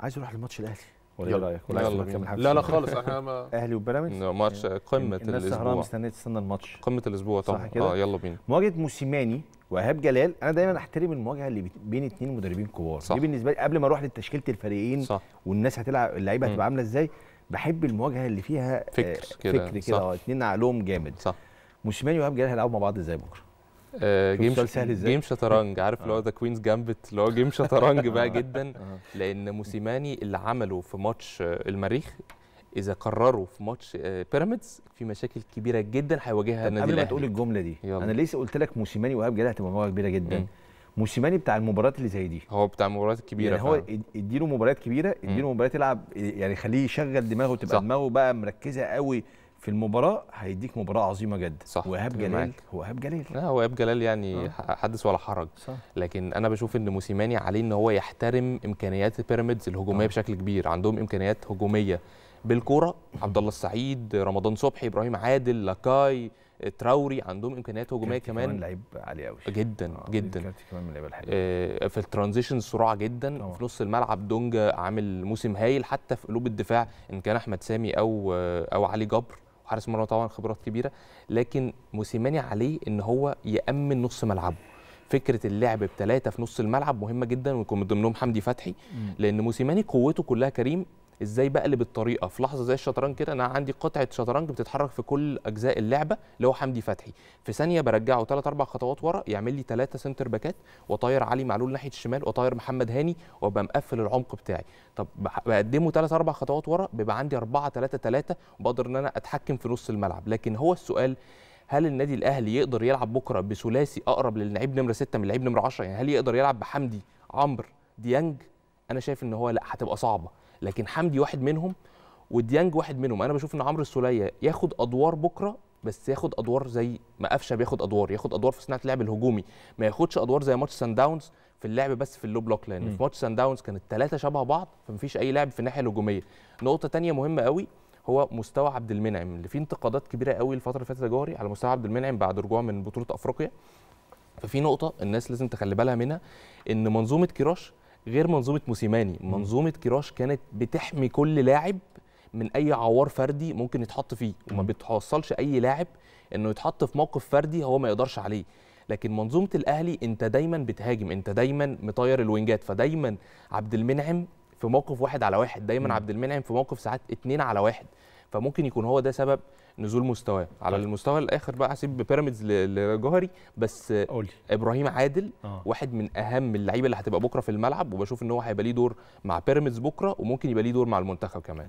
عايز اروح لماتش الاهلي ولا ايه رايك؟ ولا يلا لا لا خالص احنا ما اهلي وبيراميدز ماتش قمه الناس الاسبوع الناس مستنيه تستنى الماتش قمه الاسبوع طبعا اه يلا بينا مواجهه موسيماني وهاب جلال انا دايما احترم المواجهه اللي بين اثنين مدربين كبار صح. دي بالنسبه لي قبل ما اروح لتشكيله الفريقين صح. والناس هتلعب اللعيبه هتبقى عامله ازاي بحب المواجهه اللي فيها آه، فكر كده فكر كده اه اثنين عقلهم جامد صح موسيماني وهاب جلال هيلعبوا مع بعض ازاي بكره آه، جيم سهل جيم شطرنج عارف اللي هو ذا كوينز جامبت اللي هو جيم شطرنج بقى آه. جدا لان موسيماني اللي عمله في ماتش آه، المريخ اذا قرروا في ماتش بيراميدز في مشاكل كبيره جدا هيواجهها النادي الاهلي قبل ما تقول الجمله دي يلا. انا لسه قلت لك موسيماني وهاب جلال هتبقى مواجهه كبيره جدا موسيماني بتاع المباريات اللي زي دي هو بتاع المباريات الكبيره يعني هو اديله مباريات كبيره اديله مباريات يلعب يعني خليه يشغل دماغه تبقى دماغه بقى مركزه قوي في المباراه هيديك مباراه عظيمه جدا صح وهاب جلال معك. هو هاب جلال لا هو هاب جلال يعني آه. حدث ولا حرج صح. لكن انا بشوف ان موسيماني عليه ان هو يحترم امكانيات بيراميدز الهجوميه آه. بشكل كبير عندهم امكانيات هجوميه بالكوره عبد الله السعيد رمضان صبحي ابراهيم عادل لاكاي تراوري عندهم امكانيات هجوميه كمان كمان لعيب عالي قوي جدا آه جدا كمان من آه في الترانزيشن سرعه جدا أوه. في نص الملعب دونجا عامل موسم هايل حتى في قلوب الدفاع ان كان احمد سامي او آه، او علي جبر وحارس مرمى طبعا خبرات كبيره لكن موسيماني عليه ان هو يامن نص ملعبه فكره اللعب بثلاثه في نص الملعب مهمه جدا ويكون من ضمنهم حمدي فتحي لان موسيماني قوته كلها كريم ازاي بقلب الطريقه في لحظه زي الشطرنج كده انا عندي قطعه شطرنج بتتحرك في كل اجزاء اللعبه اللي هو حمدي فتحي في ثانيه برجعه ثلاث اربع خطوات ورا يعمل لي ثلاثه سنتر باكات واطير علي معلول ناحيه الشمال واطير محمد هاني وابقى مقفل العمق بتاعي طب بقدمه ثلاث اربع خطوات ورا بيبقى عندي اربعه ثلاثه ثلاثه بقدر ان انا اتحكم في نص الملعب لكن هو السؤال هل النادي الاهلي يقدر يلعب بكره بثلاثي اقرب للعيب نمره 6 من لعيب نمره 10 يعني هل يقدر يلعب بحمدي عمرو ديانج انا شايف ان هو لا هتبقى صعبه لكن حمدي واحد منهم وديانج واحد منهم انا بشوف ان عمرو السوليه ياخد ادوار بكره بس ياخد ادوار زي ما قفشه بياخد ادوار ياخد ادوار في صناعه اللعب الهجومي ما ياخدش ادوار زي ماتش سان داونز في اللعب بس في اللو بلوك لان في ماتش سان داونز كان الثلاثه شبه بعض فمفيش اي لاعب في الناحيه الهجوميه نقطه ثانيه مهمه قوي هو مستوى عبد المنعم اللي فيه انتقادات كبيره قوي الفتره اللي فاتت جوهري على مستوى عبد المنعم بعد رجوعه من بطوله افريقيا ففي نقطه الناس لازم تخلي بالها منها ان منظومه كيروش غير منظومه موسيماني منظومه كراش كانت بتحمي كل لاعب من اي عوار فردي ممكن يتحط فيه وما بتحصلش اي لاعب انه يتحط في موقف فردي هو ما يقدرش عليه لكن منظومه الاهلي انت دايما بتهاجم انت دايما مطير الوينجات فدايما عبد المنعم في موقف واحد على واحد دايما عبد المنعم في موقف ساعات اتنين على واحد فممكن يكون هو ده سبب نزول مستواه على طيب. المستوى الاخر بقى هسيب بيراميدز لجوهري بس قولي. ابراهيم عادل آه. واحد من اهم اللعيبه اللي هتبقى بكره في الملعب وبشوف ان هو هيبقى ليه دور مع بيراميدز بكره وممكن يبقى ليه دور مع المنتخب كمان